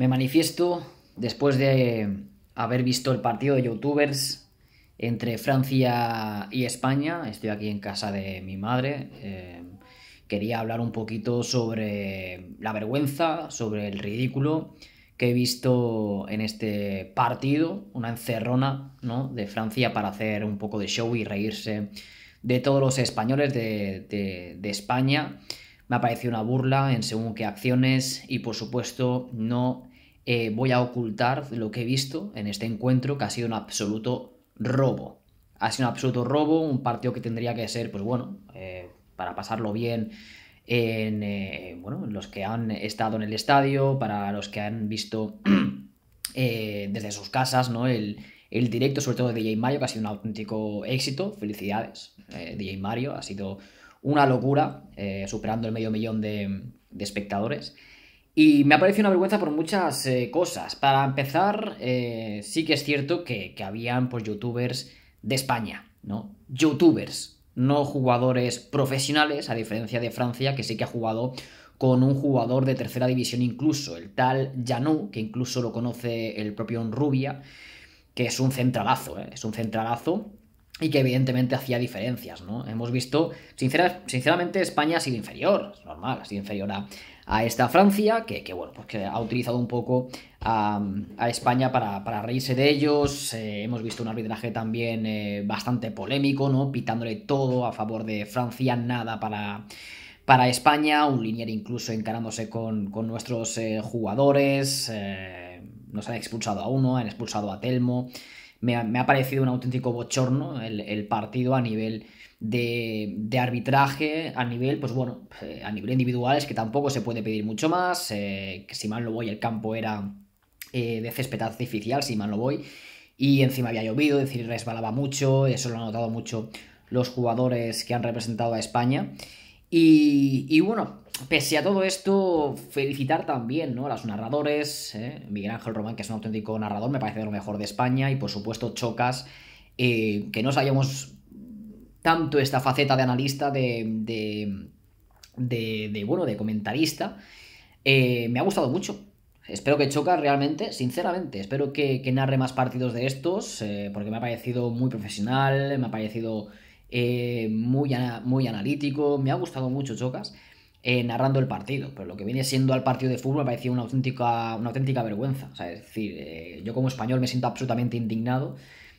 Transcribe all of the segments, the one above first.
Me manifiesto después de haber visto el partido de youtubers entre Francia y España. Estoy aquí en casa de mi madre. Em, quería hablar un poquito sobre la vergüenza, sobre el ridículo que he visto en este partido, una encerrona de Francia para hacer un poco de show y reírse de todos los españoles de, de España. Me ha parecido una burla en según qué acciones y por supuesto no eh, voy a ocultar lo que he visto en este encuentro, que ha sido un absoluto robo. Ha sido un absoluto robo, un partido que tendría que ser, pues bueno, eh, para pasarlo bien en eh, bueno, los que han estado en el estadio, para los que han visto desde sus casas, ¿no? El, directo, sobre todo de DJ Mario, que ha sido un auténtico éxito. Felicidades, DJ Mario. Ha sido una locura, superando el medio millón de espectadores. Y me ha parecido una vergüenza por muchas eh, cosas. Para empezar, eh, sí que es cierto que, habían pues, youtubers de España, ¿no? Youtubers, no jugadores profesionales, a diferencia de Francia, que sí que ha jugado con un jugador de tercera división incluso, el tal Janou, que incluso lo conoce el propio Rubia, que es un centralazo, ¿eh? es un centralazo y que evidentemente hacía diferencias, ¿no? Hemos visto, sinceramente, España ha sido inferior, es normal, ha sido inferior a, a esta Francia, que, bueno, pues ha utilizado un poco a, España para, reírse de ellos. Eh, hemos visto un arbitraje también eh, bastante polémico, ¿no? Pitándole todo a favor de Francia, nada para para España, un linier incluso encarándose con, nuestros eh, jugadores, nos han expulsado a uno, han expulsado a Telmo, me ha, parecido un auténtico bochorno el, partido a nivel de, arbitraje, a nivel, pues bueno, eh, a nivel individual es que tampoco se puede pedir mucho más, eh, que si mal no voy el campo era eh, de césped artificial, si mal lo voy, y encima había llovido, es decir, resbalaba mucho, eso lo han notado mucho los jugadores que han representado a España. Y, bueno, pese a todo esto, felicitar también ¿no? a los narradores, ¿eh? Miguel Ángel Román, que es un auténtico narrador, me parece de lo mejor de España, y por supuesto Chocas, eh, que no sabíamos tanto esta faceta de analista, de, de, de, bueno, de comentarista. Eh, me ha gustado mucho. Espero que Chocas realmente, sinceramente, espero que, que narre más partidos de estos, porque me ha parecido muy profesional, me ha parecido eh, muy, muy analítico. Me ha gustado mucho Chocas eh, narrando el partido, pero lo que viene siendo al partido de fútbol me parecía una auténtica, una auténtica vergüenza. es decir, eh, yo como español me siento absolutamente indignado.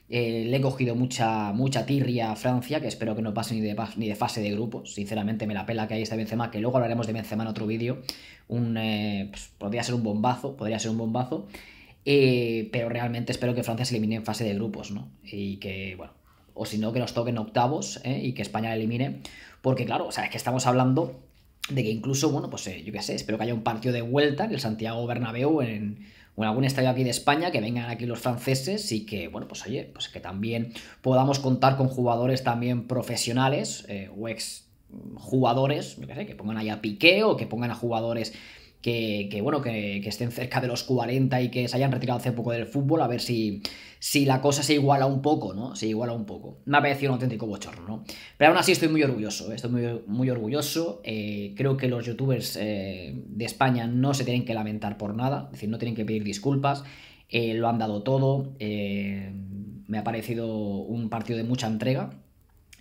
le he cogido mucha, mucha tirria a Francia, que espero que no pase ni de, ni de fase de grupos. Sinceramente, me la pela que hay está Benzema, que luego hablaremos de Benzema en otro vídeo. Un, pues, podría ser un bombazo, podría ser un bombazo. pero realmente espero que Francia se elimine en fase de grupos, ¿no? Y que, bueno, o si no, que nos toquen octavos ¿eh? y que España elimine. Porque claro, o es que estamos hablando de que incluso, bueno, pues eh, yo qué sé, espero que haya un partido de vuelta en el Santiago Bernabéu, en, en, algún estadio aquí de España, que vengan aquí los franceses y que, bueno, pues oye, pues que también podamos contar con jugadores también profesionales eh, o ex jugadores, yo qué sé, que pongan ahí a Piqué o que pongan a jugadores que, bueno, que, estén cerca de los 40 y que se hayan retirado hace poco del fútbol, a ver si, si la cosa se iguala un poco, ¿no? Se iguala un poco. Me ha parecido un auténtico bochorno, ¿no? Pero aún así estoy muy orgulloso, ¿eh? estoy muy, muy orgulloso. Eh, creo que los youtubers eh, de España no se tienen que lamentar por nada, es decir, no tienen que pedir disculpas, lo han dado todo, me ha parecido un partido de mucha entrega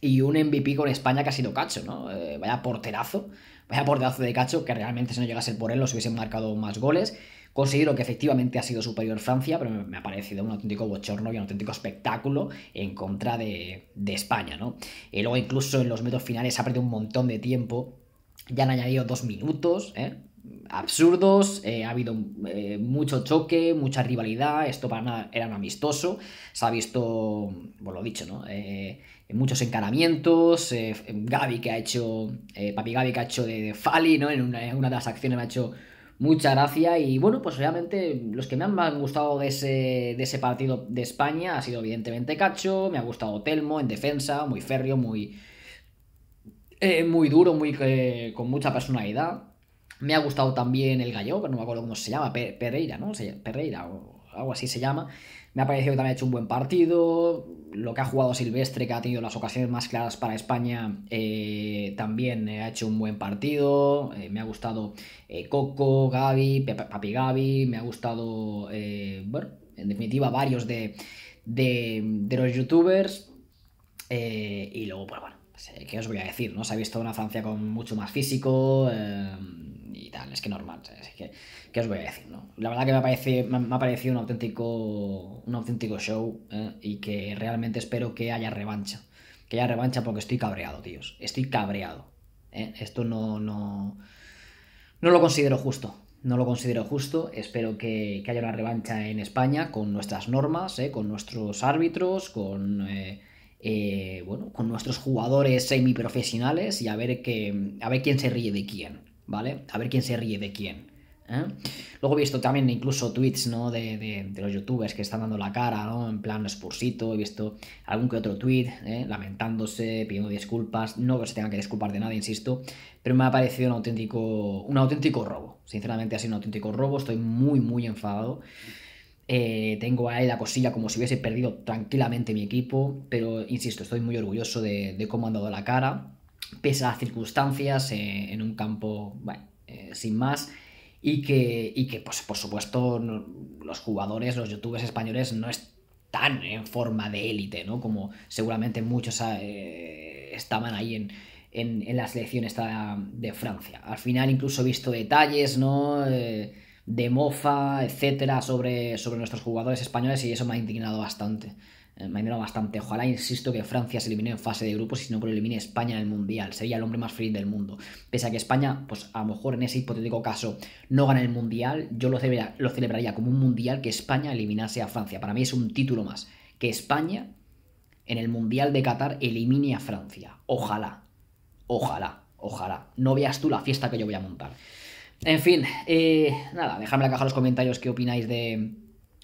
y un MVP con España que ha sido cacho, ¿no? vaya porterazo Vaya portazo de Cacho, que realmente si no llegase por él los hubiesen marcado más goles. Considero que efectivamente ha sido superior Francia, pero me ha parecido un auténtico bochorno y un auténtico espectáculo en contra de, España, ¿no? Y luego incluso en los metros finales ha perdido un montón de tiempo. Ya han añadido dos minutos, ¿eh? absurdos, eh, ha habido eh, mucho choque, mucha rivalidad, esto para nada era un amistoso, se ha visto, dicho, ¿no? Eh, muchos encaramientos, Gabi eh, Gaby que ha hecho, eh, Papi Gaby que ha hecho de, Fali, ¿no? En una, de las acciones me ha hecho mucha gracia y bueno, pues realmente los que me han gustado de ese, de ese partido de España ha sido evidentemente Cacho, me ha gustado Telmo en defensa, muy férreo, muy... muy duro, muy con mucha personalidad. Me ha gustado también el gallo que no me acuerdo cómo se llama, Pereira, ¿no? Pereira o algo así se llama. Me ha parecido que también ha hecho un buen partido. Lo que ha jugado Silvestre, que ha tenido las ocasiones más claras para España, eh, también eh, ha hecho un buen partido. Eh, me ha gustado Coco, Gaby, Papi Gaby. Me ha gustado, bueno, en definitiva, varios de, de, los youtubers. y luego, pues bueno, pues, ¿qué os voy a decir? ¿no? Se ha visto una Francia con mucho más físico y tal, es que normal, ¿qué os voy a decir? La verdad que me, parece, me, ha parecido un auténtico, un auténtico show ¿eh? y que realmente espero que haya revancha. Que haya revancha porque estoy cabreado, tíos. Estoy cabreado. ¿eh? Esto no, no, no lo considero justo. No lo considero justo. Espero que, haya una revancha en España con nuestras normas, ¿eh? con nuestros árbitros, con... bueno, con nuestros jugadores semiprofesionales y a ver que, a ver quién se ríe de quién. ¿vale? A ver quién se ríe de quién. ¿eh? Luego he visto también incluso tweets, De, los youtubers que están dando la cara, ¿no? En plan expulsito, he visto algún que otro tweet, ¿eh? lamentándose, pidiendo disculpas, no que se tengan que disculpar de nada, insisto, pero me ha parecido un auténtico, un auténtico robo. Sinceramente ha sido un auténtico robo, estoy muy, muy enfadado. Eh, tengo ahí la cosilla como si hubiese perdido tranquilamente mi equipo, pero insisto, estoy muy orgulloso de cómo han dado la cara pese a circunstancias, eh, en un campo eh, sin más. Y que, pues, por supuesto, los jugadores, los youtubers españoles no están en forma de élite, ¿no? Como seguramente muchos eh, estaban ahí en, en, en, la selección de Francia. Al final incluso he visto detalles, de mofa, etcétera, sobre, sobre nuestros jugadores españoles y eso me ha indignado bastante. Eh, me ido bastante. Ojalá, insisto, que Francia se elimine en fase de grupos y si no que lo elimine España en el Mundial. Sería el hombre más feliz del mundo. Pese a que España, pues a lo mejor en ese hipotético caso, no gane el Mundial, yo lo, lo celebraría como un Mundial que España eliminase a Francia. Para mí es un título más. Que España en el Mundial de Qatar elimine a Francia. Ojalá. Ojalá. Ojalá. No veas tú la fiesta que yo voy a montar. En fin, eh, nada, dejadme en la caja los comentarios qué opináis de,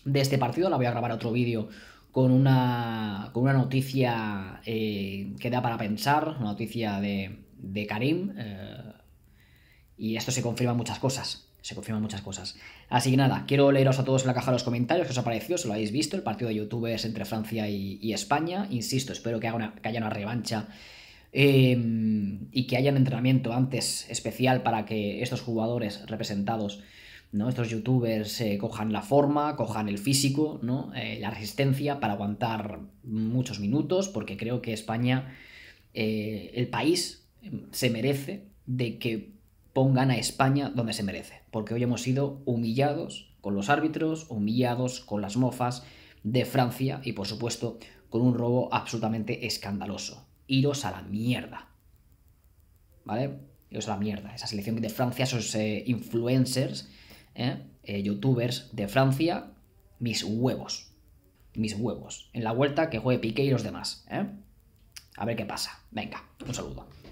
de este partido. La voy a grabar otro vídeo con una, noticia eh, que da para pensar, una noticia de, de Karim. Eh, y esto se confirma muchas cosas. Se confirman muchas cosas. Así que nada, quiero leeros a todos en la caja de los comentarios que os ha parecido, si lo habéis visto, el partido de youtubers entre Francia y, España. Insisto, espero que, haga que haya una revancha eh, y que haya un entrenamiento antes especial para que estos jugadores representados estos youtubers eh, cojan la forma, cojan el físico, ¿no? Eh, la resistencia para aguantar muchos minutos, porque creo que España, eh, el país, se merece de que pongan a España donde se merece, porque hoy hemos sido humillados con los árbitros, humillados con las mofas de Francia y por supuesto con un robo absolutamente escandaloso. Iros a la mierda. ¿Vale? Iros a la mierda. Esa selección de Francia, esos influencers, ¿eh? Eh, youtubers de Francia, mis huevos. Mis huevos. En la vuelta que juegue Piqué y los demás. ¿eh? A ver qué pasa. Venga, un saludo.